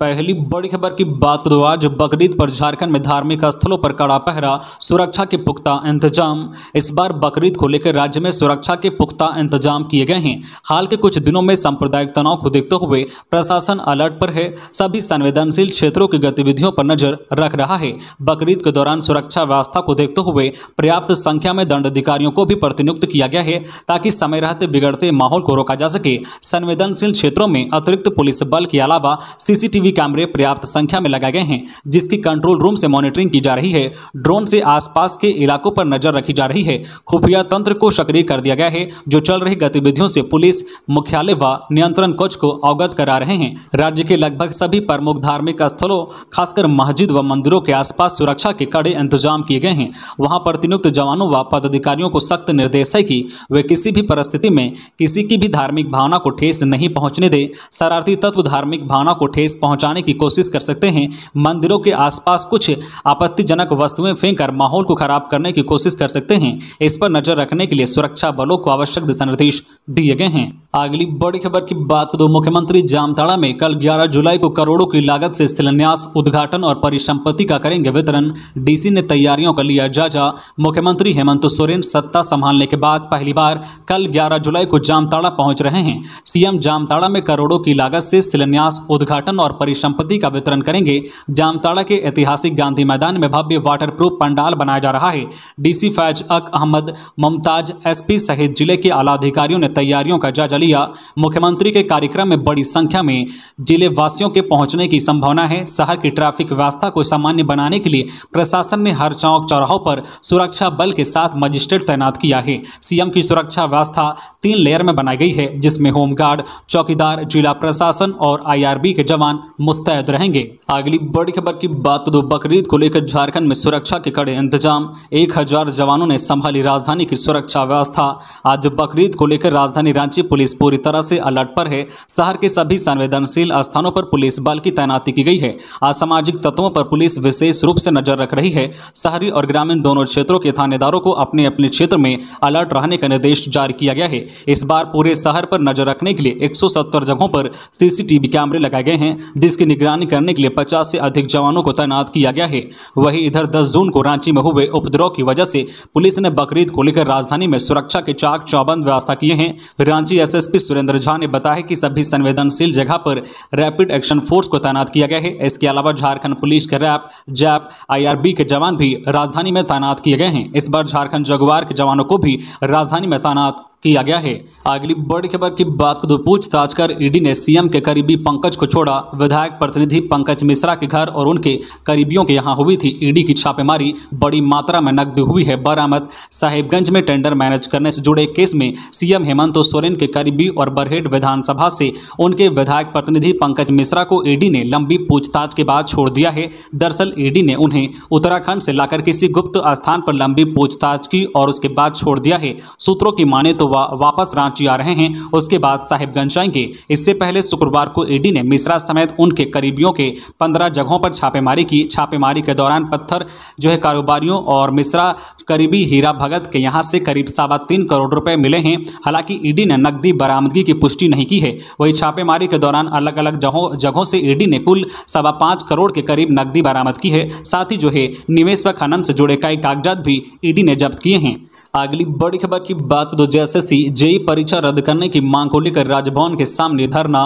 पहली बड़ी खबर की बात करो तो आज बकरीद पर झारखंड में धार्मिक स्थलों पर कड़ा पहरा सुरक्षा के पुख्ता इंतजाम इस बार बकरीद को लेकर राज्य में सुरक्षा के पुख्ता इंतजाम किए गए हैं हाल के कुछ दिनों में सांप्रदायिक तनाव को देखते हुए प्रशासन अलर्ट पर है सभी संवेदनशील क्षेत्रों की गतिविधियों पर नजर रख रहा है बकरीद के दौरान सुरक्षा व्यवस्था को देखते हुए पर्याप्त संख्या में दंडाधिकारियों को भी प्रतिनियुक्त किया गया है ताकि समय रहते बिगड़ते माहौल को रोका जा सके संवेदनशील क्षेत्रों में अतिरिक्त पुलिस बल के अलावा सीसीटीवी सभी कैमरे पर्याप्त संख्या में लगाए गए हैं जिसकी कंट्रोल रूम से मॉनिटरिंग की जा रही है ड्रोन से आसपास के इलाकों पर नजर रखी जा रही है खुफिया तंत्र को सक्रिय कर दिया गया है जो चल रही गतिविधियों से पुलिस मुख्यालय व नियंत्रण कक्ष को अवगत करा रहे हैं राज्य के लगभग सभी प्रमुख धार्मिक स्थलों खासकर मस्जिद व मंदिरों के आसपास सुरक्षा के कड़े इंतजाम किए गए हैं वहां प्रतिनियुक्त जवानों व पदाधिकारियों को सख्त निर्देश है कि वे किसी भी परिस्थिति में किसी की भी धार्मिक भावना को ठेस नहीं पहुँचने दें शरारती तत्व धार्मिक भावना को ठेस पहुंच पहुंचाने की कोशिश कर सकते हैं मंदिरों के आसपास कुछ आपत्तिजनक वस्तुएं फेंककर माहौल को खराब करने की कोशिश कर सकते हैं इस पर नजर रखने के लिए सुरक्षा बलों को आवश्यक दिशा निर्देश दिए गए हैं अगली बड़ी खबर की बात दो मुख्यमंत्री जामताड़ा में कल 11 जुलाई को करोड़ों की लागत से शिलान्यास उद्घाटन और परिसंपत्ति का करेंगे वितरण डीसी ने तैयारियों का लिया जायजा मुख्यमंत्री हेमंत सोरेन सत्ता संभालने के बाद पहली बार कल 11 जुलाई को जामताड़ा पहुंच रहे हैं सीएम जामताड़ा में करोड़ों की लागत से शिलान्यास उद्घाटन और परिसंपत्ति का वितरण करेंगे जामताड़ा के ऐतिहासिक गांधी मैदान में भव्य वाटर पंडाल बनाया जा रहा है डीसी फैज अक अहमद मुमताज एस सहित जिले के आला अधिकारियों ने तैयारियों का जायजा दलिया मुख्यमंत्री के कार्यक्रम में बड़ी संख्या में जिले वासियों के पहुंचने की संभावना है शहर की ट्रैफिक व्यवस्था को सामान्य बनाने के लिए प्रशासन ने हर चौक चौराहों पर सुरक्षा बल के साथ मजिस्ट्रेट तैनात किया है सीएम की सुरक्षा व्यवस्था तीन लेयर में बनाई गई है जिसमें होमगार्ड चौकीदार जिला प्रशासन और आई के जवान मुस्तैद रहेंगे अगली बड़ी खबर की बात तो दो बकरीद को लेकर झारखंड में सुरक्षा के कड़े इंतजाम एक हजार जवानों ने संभाली राजधानी की सुरक्षा व्यवस्था आज बकरीद को लेकर राजधानी रांची पुलिस पुलिस पूरी तरह से अलर्ट पर है शहर के सभी संवेदनशील स्थानों पर पुलिस बल की तैनाती की गई है असामाजिक तत्वों पर पुलिस विशेष रूप से नजर रख रही है शहरी और ग्रामीण दोनों क्षेत्रों के थानेदारों को अपने अपने क्षेत्र में अलर्ट रहने का निर्देश जारी किया गया है इस बार पूरे शहर पर नजर रखने के लिए एक जगहों पर सीसीटीवी कैमरे लगाए गए हैं जिसकी निगरानी करने के लिए पचास से अधिक जवानों को तैनात किया गया है वही इधर दस जून को रांची में हुए उपद्रव की वजह से पुलिस ने बकरीद को लेकर राजधानी में सुरक्षा के चाक चौबंद व्यवस्था किए हैं रांची एस एसएसपी सुरेंद्र झा ने बताया कि सभी संवेदनशील जगह पर रैपिड एक्शन फोर्स को तैनात किया गया है इसके अलावा झारखंड पुलिस के रैप जैप आईआरबी के जवान भी राजधानी में तैनात किए गए हैं इस बार झारखंड जगुआर के जवानों को भी राजधानी में तैनात किया गया है अगली बड़ी खबर की बात को पूछताछ कर ईडी ने सीएम के करीबी पंकज को छोड़ा विधायक प्रतिनिधि पंकज मिश्रा के घर और उनके करीबियों के यहां हुई थी ईडी की छापेमारी बड़ी मात्रा में नकदी हुई है बरामद साहिबगंज में टेंडर मैनेज करने से जुड़े केस में सीएम हेमंत तो सोरेन के करीबी और बरहेट विधानसभा से उनके विधायक प्रतिनिधि पंकज मिश्रा को ईडी ने लंबी पूछताछ के बाद छोड़ दिया है दरअसल ईडी ने उन्हें उत्तराखंड से लाकर किसी गुप्त स्थान पर लंबी पूछताछ की और उसके बाद छोड़ दिया है सूत्रों की माने तो वा, वापस रांची आ रहे हैं उसके बाद साहिबगंज जाएंगे इससे पहले शुक्रवार को ईडी ने मिश्रा समेत उनके करीबियों के पंद्रह जगहों पर छापेमारी की छापेमारी के दौरान पत्थर जो है कारोबारियों और मिश्रा करीबी हीरा भगत के यहाँ से करीब सवा तीन करोड़ रुपए मिले हैं हालांकि ईडी ने नकदी बरामदगी की पुष्टि नहीं की है वही छापेमारी के दौरान अलग अलग जगहों जगहों से ईडी ने कुल सवा पाँच करोड़ के करीब नकदी बरामद की है साथ ही जो है निवेश व खनन से जुड़े कई कागजात भी ईडी ने जब्त किए हैं अगली बड़ी खबर की बात तो सी जेई परीक्षा रद्द करने की मांग को लेकर राजभवन के सामने धरना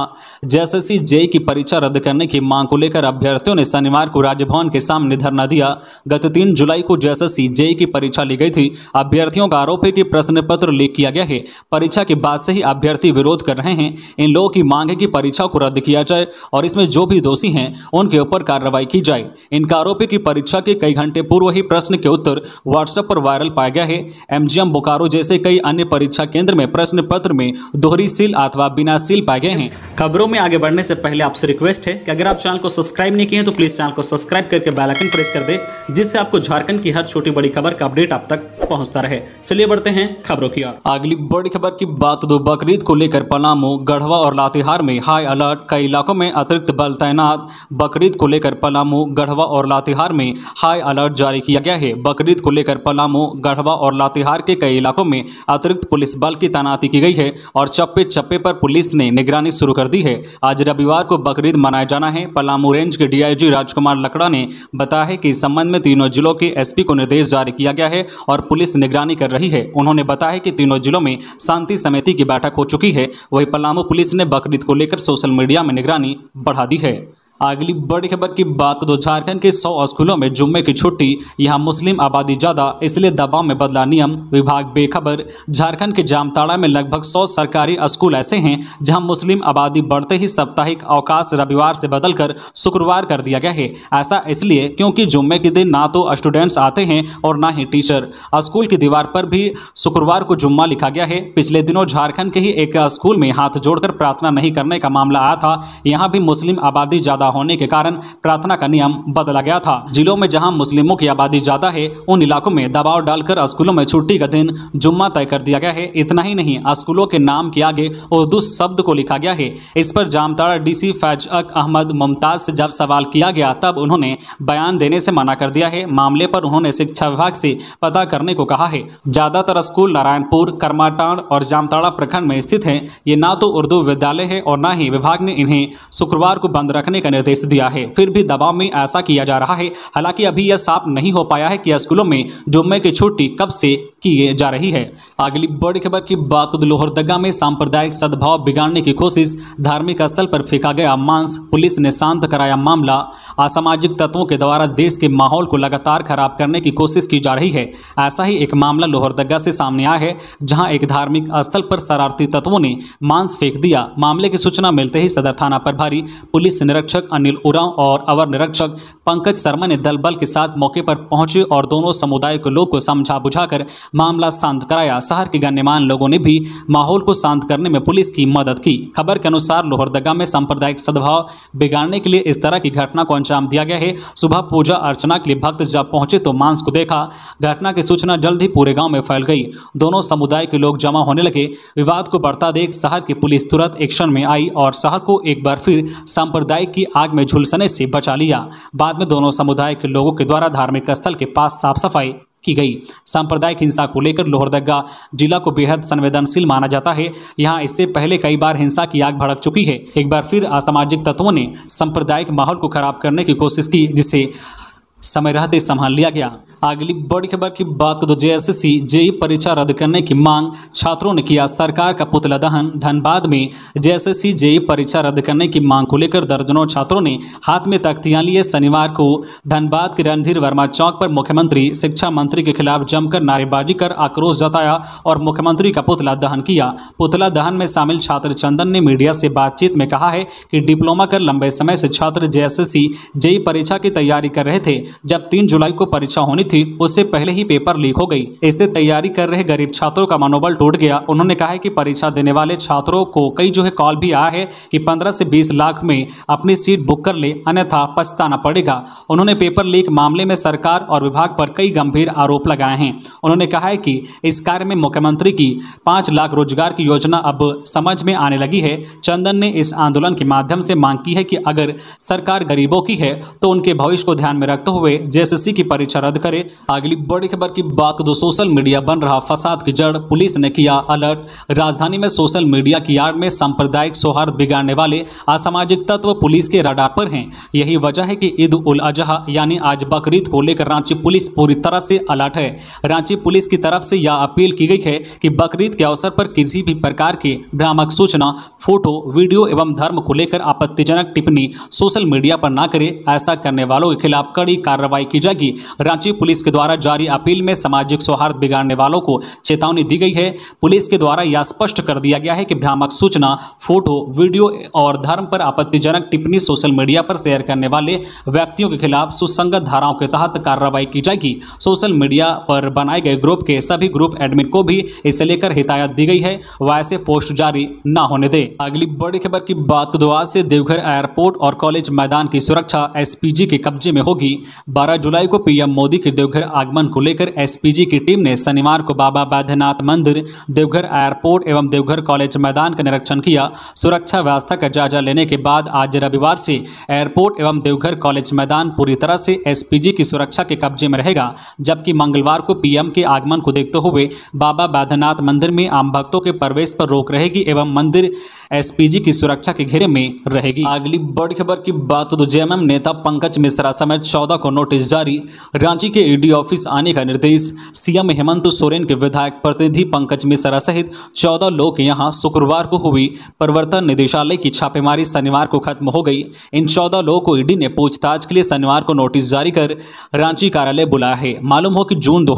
सी जेई की परीक्षा रद्द करने की मांग को लेकर अभ्यर्थियों ने शनिवार को राजभवन के सामने धरना दिया गत तीन जुलाई को सी जेई की परीक्षा ली गई थी अभ्यर्थियों का आरोप है कि प्रश्न पत्र लीक किया गया है परीक्षा के बाद से ही अभ्यर्थी विरोध कर रहे हैं इन लोगों की मांग है कि परीक्षा को रद्द किया जाए और इसमें जो भी दोषी हैं उनके ऊपर कार्रवाई की जाए इनका आरोप है कि परीक्षा के कई घंटे पूर्व ही प्रश्न के उत्तर व्हाट्सएप पर वायरल पाया गया है एमजीएम बोकारो जैसे कई अन्य परीक्षा केंद्र में प्रश्न पत्र में दोहरी सील अथवा बिना सील पाए गए हैं खबरों में आगे बढ़ने से पहले आपसे रिक्वेस्ट है कि अगर आप चैनल को सब्सक्राइब नहीं किए हैं तो प्लीज़ चैनल को सब्सक्राइब करके बेल आइकन प्रेस कर दे जिससे आपको झारखंड की हर छोटी बड़ी खबर का अपडेट आप तक पहुंचता रहे चलिए बढ़ते हैं खबरों की ओर अगली बड़ी खबर की बात दो तो बकरीद को लेकर पलामू गढ़वा और लातेहार में हाई अलर्ट कई इलाकों में अतिरिक्त बल तैनात बकरीद को लेकर पलामू गढ़वा और लातेहार में हाई अलर्ट जारी किया गया है बकरीद को लेकर पलामू गढ़वा और लातेहार के कई इलाकों में अतिरिक्त पुलिस बल की तैनाती की गई है और चप्पे चप्पे पर पुलिस ने निगरानी शुरू कर कर दी है आज रविवार को बकरीद मनाया जाना है पलामू रेंज के डीआईजी राजकुमार लकड़ा ने बताया है कि इस संबंध में तीनों जिलों के एसपी को निर्देश जारी किया गया है और पुलिस निगरानी कर रही है उन्होंने बताया कि तीनों जिलों में शांति समिति की बैठक हो चुकी है वही पलामू पुलिस ने बकरीद को लेकर सोशल मीडिया में निगरानी बढ़ा दी है अगली बड़ी खबर की बात करो तो झारखंड के सौ स्कूलों में जुम्मे की छुट्टी यहां मुस्लिम आबादी ज़्यादा इसलिए दबाव में बदला नियम विभाग बेखबर झारखंड के जामताड़ा में लगभग सौ सरकारी स्कूल ऐसे हैं जहां मुस्लिम आबादी बढ़ते ही साप्ताहिक अवकाश रविवार से बदलकर शुक्रवार कर दिया गया है ऐसा इसलिए क्योंकि जुम्मे के दिन ना तो स्टूडेंट्स आते हैं और ना ही टीचर स्कूल की दीवार पर भी शुक्रवार को जुम्मा लिखा गया है पिछले दिनों झारखंड के ही एक स्कूल में हाथ जोड़कर प्रार्थना नहीं करने का मामला आया था यहाँ भी मुस्लिम आबादी ज़्यादा होने के कारण प्रार्थना का नियम बदला गया था जिलों में जहां मुस्लिमों की आबादी ज्यादा है उन इलाकों में दबाव डालकर स्कूलों में छुट्टी का दिन जुम्मा तय कर दिया गया है इतना ही नहीं स्कूलों के नाम के आगे उर्दू शब्द को लिखा गया है इस पर जामताड़ा डीसी फैज अक अहमद मुमताज से जब सवाल किया गया तब उन्होंने बयान देने से मना कर दिया है मामले पर उन्होंने शिक्षा विभाग से पता करने को कहा है ज्यादातर स्कूल नारायणपुर कर्माटाण और जामताड़ा प्रखंड में स्थित है ये ना तो उर्दू विद्यालय है और न ही विभाग ने इन्हें शुक्रवार को बंद रखने का निर्देश दिया है फिर भी दबाव में ऐसा किया जा रहा है हालांकि अभी यह साफ नहीं हो पाया है कि स्कूलों में जुम्मे की छुट्टी कब से की जा रही है अगली बड़ी खबर की बाकुद तो लोहरदगा में सांप्रदायिक सद्भाव बिगाड़ने की कोशिश धार्मिक स्थल पर फेंका गया मांस पुलिस ने शांत कराया मामला असामाजिक तत्वों के द्वारा देश के माहौल को लगातार खराब करने की कोशिश की जा रही है ऐसा ही एक मामला लोहरदगा से सामने आया है जहां एक धार्मिक स्थल पर शरारती तत्वों ने मांस फेंक दिया मामले की सूचना मिलते ही सदर थाना प्रभारी पुलिस निरीक्षक अनिल उरांव और अवर निरीक्षक पंकज शर्मा ने दल बल के साथ मौके पर पहुंचे और दोनों समुदाय के लोग को समझा बुझाकर मामला शांत कराया शहर के गण्यमान लोगों ने भी माहौल को शांत करने में पुलिस की मदद की खबर के अनुसार लोहरदगा में सांप्रदायिक सद्भाव बिगाड़ने के लिए इस तरह की घटना को अंजाम दिया गया है सुबह पूजा अर्चना के लिए भक्त जब पहुंचे तो मांस को देखा घटना की सूचना जल्द ही पूरे गाँव में फैल गई दोनों समुदाय के लोग जमा होने लगे विवाद को बढ़ता देख शहर की पुलिस तुरंत एक्शन में आई और शहर को एक बार फिर सांप्रदायिक की आग में झुलसने से बचा लिया बाद में दोनों समुदाय के लोगों के द्वारा धार्मिक स्थल के पास साफ सफाई की गई सांप्रदायिक हिंसा को लेकर लोहरदगा जिला को बेहद संवेदनशील माना जाता है यहाँ इससे पहले कई बार हिंसा की आग भड़क चुकी है एक बार फिर असामाजिक तत्वों ने सांप्रदायिक माहौल को खराब करने की कोशिश की जिसे समय रहते संभाल लिया गया अगली बड़ी खबर की बात करें एस जेएसएससी जेई परीक्षा रद्द करने की मांग छात्रों ने किया सरकार का पुतला दहन धनबाद में जेएसएससी जेई परीक्षा रद्द करने की मांग को लेकर दर्जनों छात्रों ने हाथ में तख्तियां लिए शनिवार को धनबाद के रणधीर वर्मा चौक पर मुख्यमंत्री शिक्षा मंत्री के खिलाफ जमकर नारेबाजी कर आक्रोश जताया और मुख्यमंत्री का पुतला दहन किया पुतला दहन में शामिल छात्र चंदन ने मीडिया से बातचीत में कहा है कि डिप्लोमा कर लंबे समय से छात्र जेएसएससी जेई परीक्षा की तैयारी कर रहे थे जब तीन जुलाई को परीक्षा होनी थी उससे पहले ही पेपर लीक हो गई इससे तैयारी कर रहे गरीब छात्रों का मनोबल टूट गया उन्होंने कहा है कि परीक्षा देने वाले छात्रों को कई जो है कॉल भी आया है कि पंद्रह से बीस लाख में अपनी सीट बुक कर ले अन्यथा पछताना पड़ेगा उन्होंने पेपर लीक मामले में सरकार और विभाग पर कई गंभीर आरोप लगाए हैं उन्होंने कहा है कि इस कार्य में मुख्यमंत्री की पाँच लाख रोजगार की योजना अब समझ में आने लगी है चंदन ने इस आंदोलन के माध्यम से मांग की है कि अगर सरकार गरीबों की है तो उनके भविष्य को ध्यान में रखते हुए जेएसएससी की परीक्षा रद्द करे अगली बड़ी खबर की बात दो सोशल मीडिया बन रहा फसाद की जड़ पुलिस ने किया अलर्ट राजधानी में सोशल मीडिया की आड़ में सांप्रदायिक सौहार्द बिगाड़ने वाले असामाजिक तत्व पुलिस के रडार पर हैं यही वजह है कि ईद उल अजहा यानी आज बकरीद को लेकर रांची पुलिस पूरी तरह से अलर्ट है रांची पुलिस की तरफ से यह अपील की गई है कि बकरीद के अवसर पर किसी भी प्रकार की भ्रामक सूचना फोटो वीडियो एवं धर्म को लेकर आपत्तिजनक टिप्पणी सोशल मीडिया पर ना करे ऐसा करने वालों के खिलाफ कड़ी कार्रवाई की जाएगी रांची पुलिस के द्वारा जारी अपील में सामाजिक सौहार्द बिगाड़ने वालों को चेतावनी दी गई है पुलिस के द्वारा यह स्पष्ट कर दिया गया है कि भ्रामक सूचना फोटो वीडियो और धर्म पर आपत्तिजनक टिप्पणी सोशल मीडिया पर शेयर करने वाले व्यक्तियों के खिलाफ सुसंगत धाराओं के तहत कार्रवाई की जाएगी सोशल मीडिया पर बनाए गए ग्रुप के सभी ग्रुप एडमिन को भी इसे लेकर हिदायत दी गई है वैसे पोस्ट जारी न होने दे अगली बड़ी खबर की बात दो से देवघर एयरपोर्ट और कॉलेज मैदान की सुरक्षा एसपीजी के कब्जे में होगी 12 जुलाई को पीएम मोदी के देवघर आगमन को लेकर एसपीजी की टीम ने शनिवार को बाबा बैद्यनाथ मंदिर देवघर एयरपोर्ट एवं देवघर कॉलेज मैदान का निरीक्षण किया सुरक्षा व्यवस्था का जायजा लेने के बाद आज रविवार से एयरपोर्ट एवं देवघर कॉलेज मैदान पूरी तरह से एसपीजी की सुरक्षा के कब्जे में रहेगा जबकि मंगलवार को पीएम के आगमन को देखते हुए बाबा बैद्यनाथ मंदिर में आम भक्तों के प्रवेश पर रोक रहेगी एवं मंदिर एसपीजी की सुरक्षा के घेरे में रहेगी अगली बड़ी खबर की बात तो जेएमएम नेता पंकज मिश्रा समेत चौदह को नोटिस जारी रांची के के ईडी ऑफिस आने का निर्देश सीएम हेमंत सोरेन के विधायक प्रतिनिधि पंकज मिश्रा सहित चौदह लोग यहां शुक्रवार को हुई प्रवर्तन निदेशालय की छापेमारी शनिवार को खत्म हो गई इन चौदह लोगों को ईडी ने पूछताछ के लिए शनिवार को नोटिस जारी कर रांची कार्यालय बुलाया है मालूम हो कि जून दो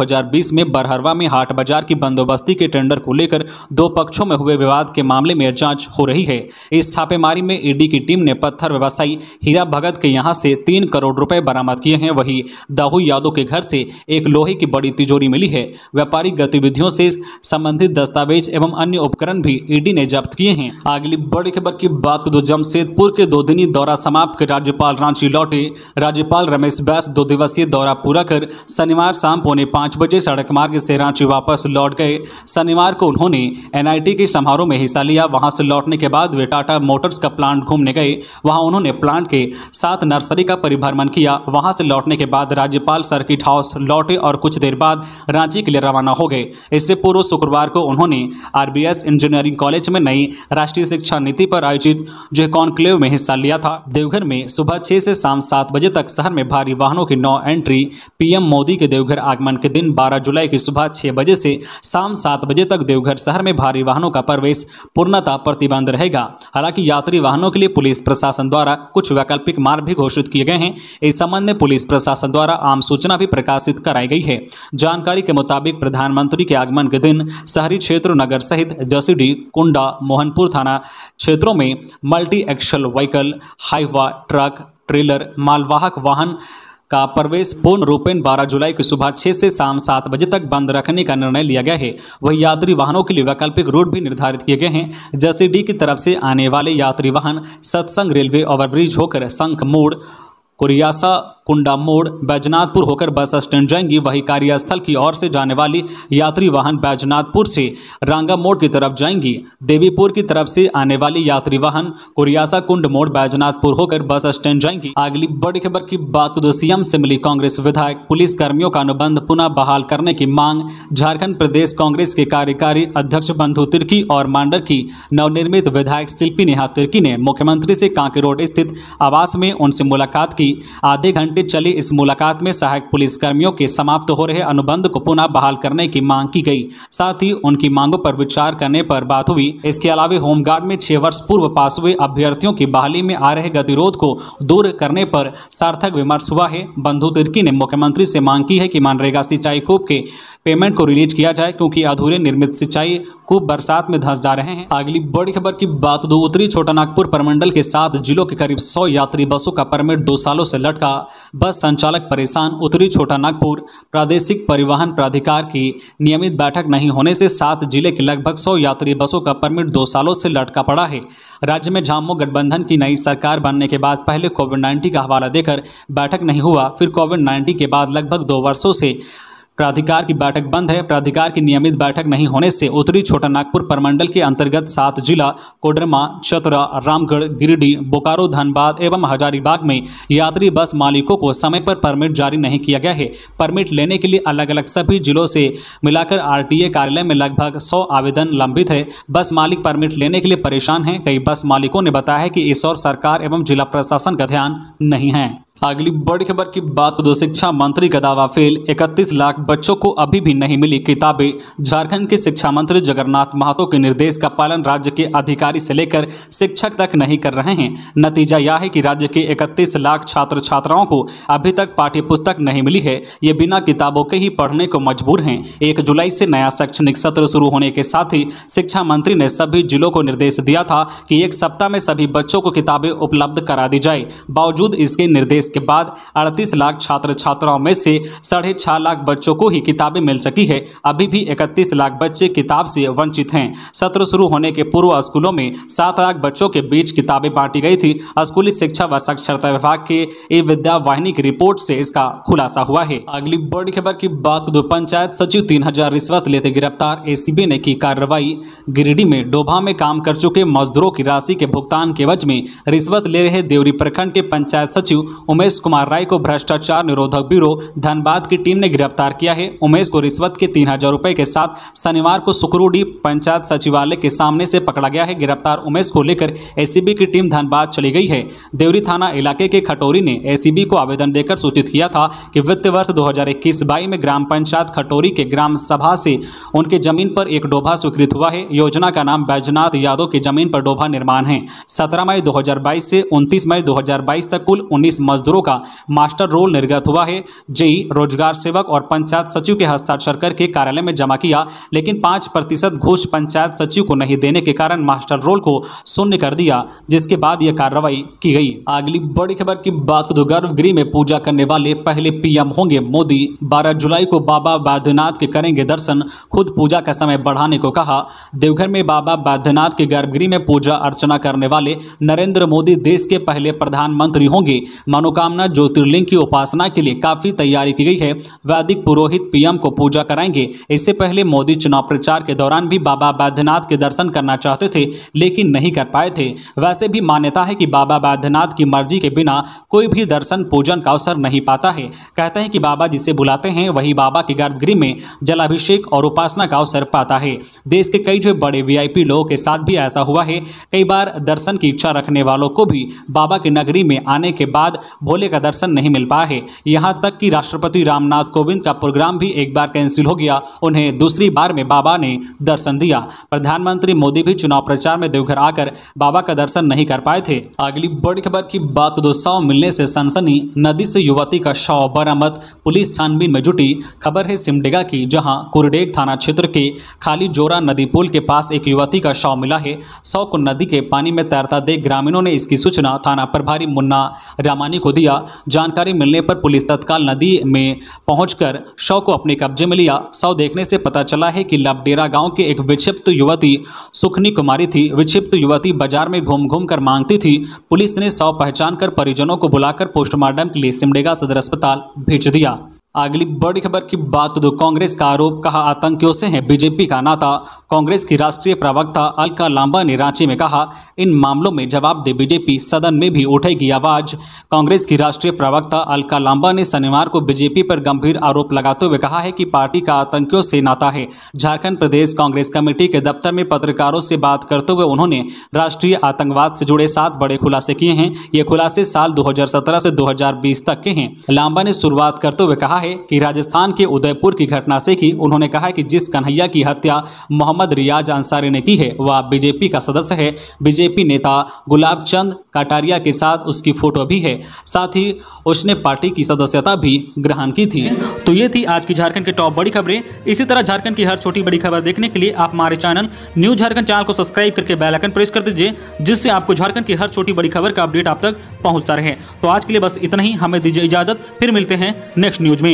में बरहरवा में हाट बाजार की बंदोबस्ती के टेंडर को लेकर दो पक्षों में हुए विवाद के मामले में जाँच हो रही है इस छापेमारी में ईडी की टीम ने पत्थर व्यवसायी हीरा भगत के यहाँ से तीन करोड़ रुपए बरामद किए हैं वहीं दाहू यादव के घर घर से एक लोहे की बड़ी तिजोरी मिली है व्यापारिक गतिविधियों से संबंधित दस्तावेज एवं अन्य उपकरण भी ईडी ने जब्त किए हैं अगली बड़ी खबर की बात करें तो जमशेदपुर के दो दिनी दौरा समाप्त कर राज्यपाल रांची लौटे राज्यपाल रमेश बैस दो दिवसीय दौरा पूरा कर शनिवार शाम पौने पाँच बजे सड़क मार्ग से रांची वापस लौट गए शनिवार को उन्होंने एनआईटी के समारोह में हिस्सा लिया वहां से लौटने के बाद वे टाटा मोटर्स का प्लांट घूमने गए वहां उन्होंने प्लांट के साथ नर्सरी का परिभ्रमण किया वहां से लौटने के बाद राज्यपाल सर्किट हाउस लौटे और कुछ देर बाद रांची के लिए रवाना हो गए इससे पूर्व शुक्रवार को उन्होंने आरबीएस इंजीनियरिंग कॉलेज में नई राष्ट्रीय शिक्षा नीति पर आयोजित जो कॉन्क्लेव में हिस्सा लिया था देवघर में सुबह छह से शाम सात बजे तक शहर में भारी वाहनों की नौ एंट्री पीएम मोदी के देवघर आगमन के दिन बारह जुलाई की सुबह छह बजे से शाम सात बजे तक देवघर शहर में भारी वाहनों का प्रवेश पूर्णतः प्रतिबंध रहेगा हालांकि यात्री वाहनों के लिए पुलिस प्रशासन द्वारा कुछ वैकल्पिक मार्ग भी घोषित किए गए हैं इस संबंध में पुलिस प्रशासन द्वारा आम सूचना भी प्रकाशित कराई गई है जानकारी के मुताबिक प्रधानमंत्री के आगमन के दिन शहरी क्षेत्र नगर सहित जसीडी कुंडा मोहनपुर थाना क्षेत्रों में multi axle vehicle Hyva truck trailer मालवाहक वाहन का प्रवेश पूर्ण रूपेण 12 जुलाई की सुबह 6 से शाम 7 बजे तक बंद रखने का निर्णय लिया गया है वहीं यात्री वाहनों के लिए वैकल्पिक रूट भी निर्धारित किए गए हैं जैसे डी की तरफ से आने वाले यात्री वाहन सत्संग रेलवे ओवरब्रिज होकर संख मोड़ कुरियासा कुंडा मोड़ बैजनाथपुर होकर बस स्टैंड जाएंगी वही कार्यस्थल की ओर से जाने वाली यात्री वाहन बैजनाथपुर से रांगा मोड़ की तरफ जाएंगी देवीपुर की तरफ से आने वाली यात्री वाहन कुरियासा कुंड मोड़ बैजनाथपुर होकर बस स्टैंड जाएंगी अगली बड़ी खबर की बात तो सीएम से मिली कांग्रेस विधायक पुलिस कर्मियों का अनुबंध पुनः बहाल करने की मांग झारखंड प्रदेश कांग्रेस के कार्यकारी अध्यक्ष बंधु तिर्की और मांडर की नवनिर्मित विधायक शिल्पी नेहा तिर्की ने मुख्यमंत्री से कांके रोड स्थित आवास में उनसे मुलाकात की आधे घंटे घंटे चली इस मुलाकात में सहायक पुलिसकर्मियों के समाप्त हो रहे अनुबंध को पुनः बहाल करने की मांग की गई साथ ही उनकी मांगों पर विचार करने पर बात हुई इसके अलावा होमगार्ड में छह वर्ष पूर्व पास हुए अभ्यर्थियों की बहाली में आ रहे गतिरोध को दूर करने पर सार्थक विमर्श हुआ है बंधु तिर्की ने मुख्यमंत्री से मांग की है कि मनरेगा सिंचाई कोप के पेमेंट को रिलीज किया जाए क्योंकि अधूरे निर्मित सिंचाई खूब बरसात में धंस जा रहे हैं अगली बड़ी खबर की बात दो तो उत्तरी छोटा नागपुर परमंडल के सात जिलों के करीब सौ यात्री बसों का परमिट दो सालों से लटका बस संचालक परेशान उत्तरी छोटा नागपुर प्रादेशिक परिवहन प्राधिकार की नियमित बैठक नहीं होने से सात जिले के लगभग सौ यात्री बसों का परमिट दो सालों से लटका पड़ा है राज्य में झामो गठबंधन की नई सरकार बनने के बाद पहले कोविड नाइन्टीन का हवाला देकर बैठक नहीं हुआ फिर कोविड नाइन्टीन के बाद लगभग दो वर्षों से प्राधिकार की बैठक बंद है प्राधिकार की नियमित बैठक नहीं होने से उत्तरी छोटा नागपुर परमंडल के अंतर्गत सात जिला कोडरमा चतरा रामगढ़ गिरिडीह बोकारो धनबाद एवं हजारीबाग में यात्री बस मालिकों को समय पर परमिट जारी नहीं किया गया है परमिट लेने के लिए अलग अलग सभी जिलों से मिलाकर आर कार्यालय में लगभग सौ आवेदन लंबित है बस मालिक परमिट लेने के लिए परेशान हैं कई बस मालिकों ने बताया है कि इस और सरकार एवं जिला प्रशासन का ध्यान नहीं है अगली बड़ी खबर की बात दो तो शिक्षा मंत्री का दावा फेल इकतीस लाख बच्चों को अभी भी नहीं मिली किताबें झारखंड के शिक्षा मंत्री जगन्नाथ महतो के निर्देश का पालन राज्य के अधिकारी से लेकर शिक्षक तक नहीं कर रहे हैं नतीजा यह है कि राज्य के इकतीस लाख छात्र छात्राओं को अभी तक पाठ्य पुस्तक नहीं मिली है ये बिना किताबों के ही पढ़ने को मजबूर हैं एक जुलाई से नया शैक्षणिक सत्र शुरू होने के साथ ही शिक्षा मंत्री ने सभी जिलों को निर्देश दिया था कि एक सप्ताह में सभी बच्चों को किताबें उपलब्ध करा दी जाए बावजूद इसके निर्देश इसके बाद अड़तीस लाख छात्र छात्राओं में से साढ़े छह लाख बच्चों को ही किताबें मिल सकी है अभी भी इकतीस लाख बच्चे किताब से वंचित हैं सत्र शुरू होने के पूर्व स्कूलों में सात लाख बच्चों के बीच किताबें बांटी गई थी स्कूली शिक्षा व साक्षरता विभाग के ए विद्या वाहिनी की रिपोर्ट से इसका खुलासा हुआ है अगली बड़ी खबर की बात दो पंचायत सचिव तीन हजार रिश्वत लेते गिरफ्तार ए ने की कार्रवाई गिरिडीह में डोभा में काम कर चुके मजदूरों की राशि के भुगतान के वज में रिश्वत ले रहे देवरी प्रखंड के पंचायत सचिव उमेश उमेश कुमार राय को भ्रष्टाचार निरोधक ब्यूरो धनबाद की टीम ने गिरफ्तार किया है उमेश को रिश्वत के तीन हजार रुपये के साथ शनिवार को सुकरूडी पंचायत सचिवालय के सामने से पकड़ा गया है गिरफ्तार उमेश को लेकर एसीबी की टीम धनबाद चली गई है देवरी थाना इलाके के खटोरी ने ए को आवेदन देकर सूचित किया था कि वित्त वर्ष दो हजार में ग्राम पंचायत खटोरी के ग्राम सभा से उनके जमीन पर एक डोभा स्वीकृत हुआ है योजना का नाम बैजनाथ यादव की जमीन पर डोभा निर्माण है सत्रह मई दो से उनतीस मई दो तक कुल उन्नीस मजदूर मजदूरों का मास्टर रोल निर्गत हुआ है जेई रोजगार सेवक और पंचायत सचिव के हस्ताक्षर करके कार्यालय में जमा किया लेकिन पाँच प्रतिशत घूस पंचायत सचिव को नहीं देने के कारण मास्टर रोल को शून्य कर दिया जिसके बाद यह कार्रवाई की गई अगली बड़ी खबर की बात तो गर्भगृह में पूजा करने वाले पहले पीएम होंगे मोदी बारह जुलाई को बाबा बैद्यनाथ के करेंगे दर्शन खुद पूजा का समय बढ़ाने को कहा देवघर में बाबा बैद्यनाथ के गर्भगृह में पूजा अर्चना करने वाले नरेंद्र मोदी देश के पहले प्रधानमंत्री होंगे मानो शुभकामना ज्योतिर्लिंग की उपासना के लिए काफ़ी तैयारी की गई है वैदिक पुरोहित पीएम को पूजा कराएंगे इससे पहले मोदी चुनाव प्रचार के दौरान भी बाबा बैद्यनाथ के दर्शन करना चाहते थे लेकिन नहीं कर पाए थे वैसे भी मान्यता है कि बाबा बैद्यनाथ की मर्जी के बिना कोई भी दर्शन पूजन का अवसर नहीं पाता है कहते हैं कि बाबा जिसे बुलाते हैं वही बाबा के गर्भगृह में जलाभिषेक और उपासना का अवसर पाता है देश के कई जो बड़े वीआईपी लोगों के साथ भी ऐसा हुआ है कई बार दर्शन की इच्छा रखने वालों को भी बाबा की नगरी में आने के बाद भोले का दर्शन नहीं मिल पाया है यहाँ तक कि राष्ट्रपति रामनाथ कोविंद का प्रोग्राम भी एक बार कैंसिल हो गया उन्हें दूसरी बार में बाबा ने दर्शन दिया प्रधानमंत्री मोदी भी चुनाव प्रचार में देवघर आकर बाबा का दर्शन नहीं कर पाए थे अगली बड़ी खबर की बात दो तो शव मिलने से सनसनी नदी से युवती का शव बरामद पुलिस छानबीन में जुटी खबर है सिमडेगा की जहाँ कुरडेग थाना क्षेत्र के खाली जोरा नदी पुल के पास एक युवती का शव मिला है शव को नदी के पानी में तैरता देख ग्रामीणों ने इसकी सूचना थाना प्रभारी मुन्ना रामानी को दिया जानकारी मिलने पर पुलिस तत्काल नदी में पहुंचकर शव को अपने कब्जे में लिया शव देखने से पता चला है कि लबडेरा गांव के एक विक्षिप्त युवती सुखनी कुमारी थी विक्षिप्त युवती बाजार में घूम घूम कर मांगती थी पुलिस ने शव पहचान कर परिजनों को बुलाकर पोस्टमार्टम के लिए सिमडेगा सदर अस्पताल भेज दिया अगली बड़ी खबर की बात दो तो कांग्रेस का आरोप कहा आतंकियों से है बीजेपी का नाता कांग्रेस की राष्ट्रीय प्रवक्ता अलका लांबा ने रांची में कहा इन मामलों में जवाब दे बीजेपी सदन में भी उठेगी आवाज कांग्रेस की राष्ट्रीय प्रवक्ता अलका लांबा ने शनिवार को बीजेपी पर गंभीर आरोप लगाते हुए कहा है कि पार्टी का आतंकियों से नाता है झारखंड प्रदेश कांग्रेस कमेटी के दफ्तर में पत्रकारों से बात करते हुए उन्होंने राष्ट्रीय आतंकवाद से जुड़े सात बड़े खुलासे किए हैं ये खुलासे साल दो से दो तक के हैं लांबा ने शुरुआत करते हुए कहा है कि राजस्थान के उदयपुर की घटना से की उन्होंने कहा कि जिस कन्हैया की हत्या मोहम्मद रियाज अंसारी ने की है वह बीजेपी का सदस्य है बीजेपी नेता गुलाब चंद काटारिया के साथ उसकी फोटो भी है साथ ही उसने पार्टी की सदस्यता भी ग्रहण की थी तो ये थी आज की झारखंड की टॉप बड़ी खबरें इसी तरह झारखंड की हर छोटी बड़ी खबर देखने के लिए आप हमारे चैनल न्यूज झारखंड चैनल को सब्सक्राइब करके बेलाइकन प्रेस कर दीजिए जिससे आपको झारखंड की हर छोटी बड़ी खबर का अपडेट आप तक पहुंचता रहे तो आज के लिए बस इतना ही हमें दीजिए इजाजत फिर मिलते हैं नेक्स्ट न्यूज में